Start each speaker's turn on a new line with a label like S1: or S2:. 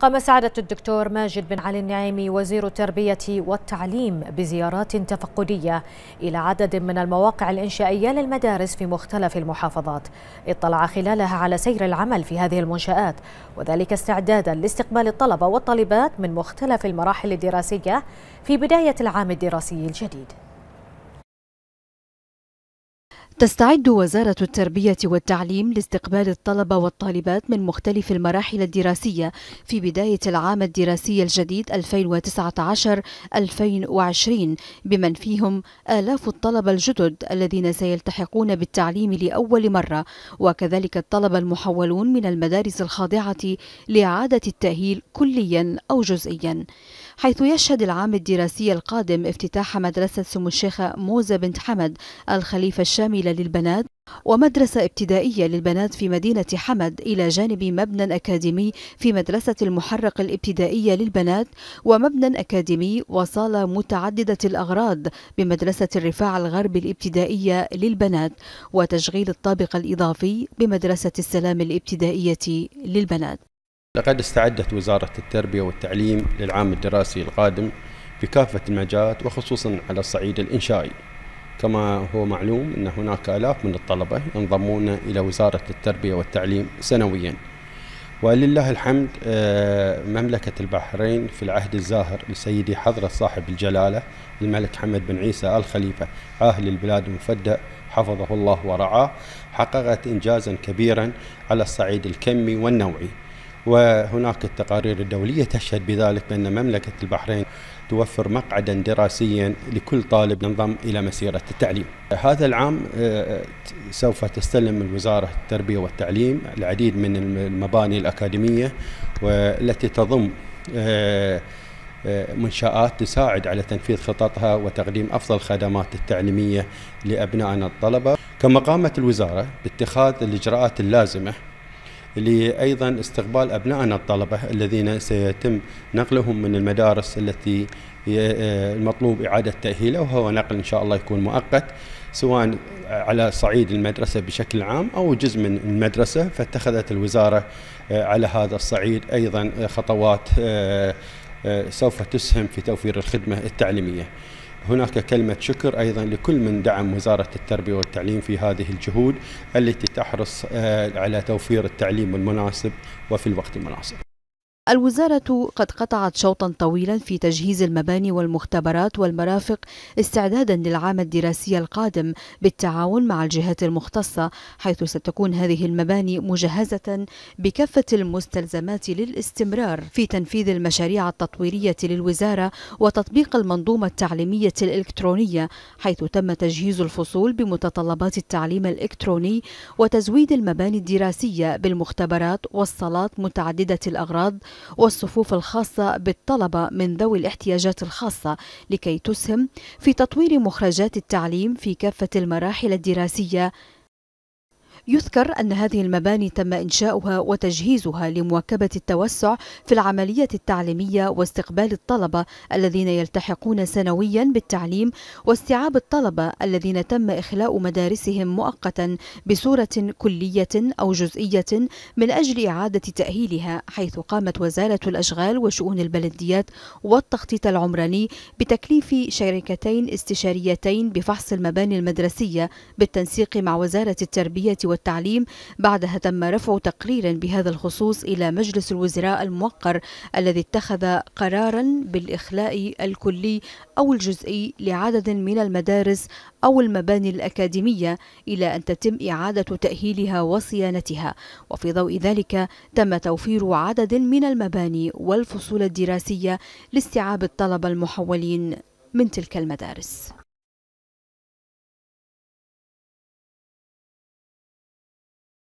S1: قام سعادة الدكتور ماجد بن علي النعيمي وزير التربية والتعليم بزيارات تفقدية إلى عدد من المواقع الإنشائية للمدارس في مختلف المحافظات اطلع خلالها على سير العمل في هذه المنشآت وذلك استعدادا لاستقبال الطلبة والطالبات من مختلف المراحل الدراسية في بداية العام الدراسي الجديد تستعد وزارة التربية والتعليم لاستقبال الطلبة والطالبات من مختلف المراحل الدراسية في بداية العام الدراسي الجديد 2019-2020 بمن فيهم آلاف الطلبة الجدد الذين سيلتحقون بالتعليم لأول مرة وكذلك الطلبة المحولون من المدارس الخاضعة لإعادة التأهيل كليا أو جزئيا حيث يشهد العام الدراسي القادم افتتاح مدرسة سمو الشيخة موزة بنت حمد الخليفة الشاملة للبنات ومدرسة ابتدائية للبنات في مدينة حمد إلى جانب مبنى أكاديمي في مدرسة المحرق الابتدائية للبنات ومبنى أكاديمي وصالة متعددة الأغراض بمدرسة الرفاع الغرب الابتدائية للبنات وتشغيل الطابق الإضافي بمدرسة السلام الابتدائية للبنات
S2: لقد استعدت وزارة التربية والتعليم للعام الدراسي القادم بكافة المجالات وخصوصا على الصعيد الإنشائي كما هو معلوم أن هناك آلاف من الطلبة ينضمون إلى وزارة التربية والتعليم سنويا ولله الحمد آه، مملكة البحرين في العهد الزاهر لسيدي حضرة صاحب الجلالة الملك حمد بن عيسى الخليفة عاهل البلاد المفدى حفظه الله ورعاه حققت إنجازا كبيرا على الصعيد الكمي والنوعي وهناك التقارير الدولية تشهد بذلك بأن مملكة البحرين توفر مقعدا دراسيا لكل طالب ينضم إلى مسيرة التعليم هذا العام آه، سوف تستلم الوزارة التربية والتعليم العديد من المباني الأكاديمية والتي تضم آه، آه، منشآت تساعد على تنفيذ خططها وتقديم أفضل الخدمات التعليمية لأبنائنا الطلبة كما قامت الوزارة باتخاذ الإجراءات اللازمة لأيضا استقبال أبنائنا الطلبة الذين سيتم نقلهم من المدارس التي آه، المطلوب إعادة تأهيله وهو نقل إن شاء الله يكون مؤقت سواء على صعيد المدرسة بشكل عام أو جزء من المدرسة فاتخذت الوزارة آه، على هذا الصعيد أيضا خطوات آه، سوف تسهم في توفير الخدمة التعليمية هناك كلمة شكر أيضا لكل من دعم وزارة التربية والتعليم في هذه الجهود التي تحرص آه، على توفير التعليم المناسب وفي الوقت المناسب
S1: الوزارة قد قطعت شوطا طويلا في تجهيز المباني والمختبرات والمرافق استعدادا للعام الدراسي القادم بالتعاون مع الجهات المختصة حيث ستكون هذه المباني مجهزة بكافة المستلزمات للاستمرار في تنفيذ المشاريع التطويرية للوزارة وتطبيق المنظومة التعليمية الإلكترونية حيث تم تجهيز الفصول بمتطلبات التعليم الإلكتروني وتزويد المباني الدراسية بالمختبرات والصالات متعددة الأغراض والصفوف الخاصة بالطلبة من ذوي الاحتياجات الخاصة لكي تسهم في تطوير مخرجات التعليم في كافة المراحل الدراسية يذكر أن هذه المباني تم إنشاؤها وتجهيزها لمواكبة التوسع في العملية التعليمية واستقبال الطلبة الذين يلتحقون سنويا بالتعليم واستيعاب الطلبة الذين تم إخلاء مدارسهم مؤقتا بصورة كلية أو جزئية من أجل إعادة تأهيلها حيث قامت وزارة الأشغال وشؤون البلديات والتخطيط العمراني بتكليف شركتين استشاريتين بفحص المباني المدرسية بالتنسيق مع وزارة التربية والتعليم والتعليم بعدها تم رفع تقرير بهذا الخصوص إلى مجلس الوزراء الموقر الذي اتخذ قرارا بالإخلاء الكلي أو الجزئي لعدد من المدارس أو المباني الأكاديمية إلى أن تتم إعادة تأهيلها وصيانتها وفي ضوء ذلك تم توفير عدد من المباني والفصول الدراسية لاستيعاب الطلبة المحولين من تلك المدارس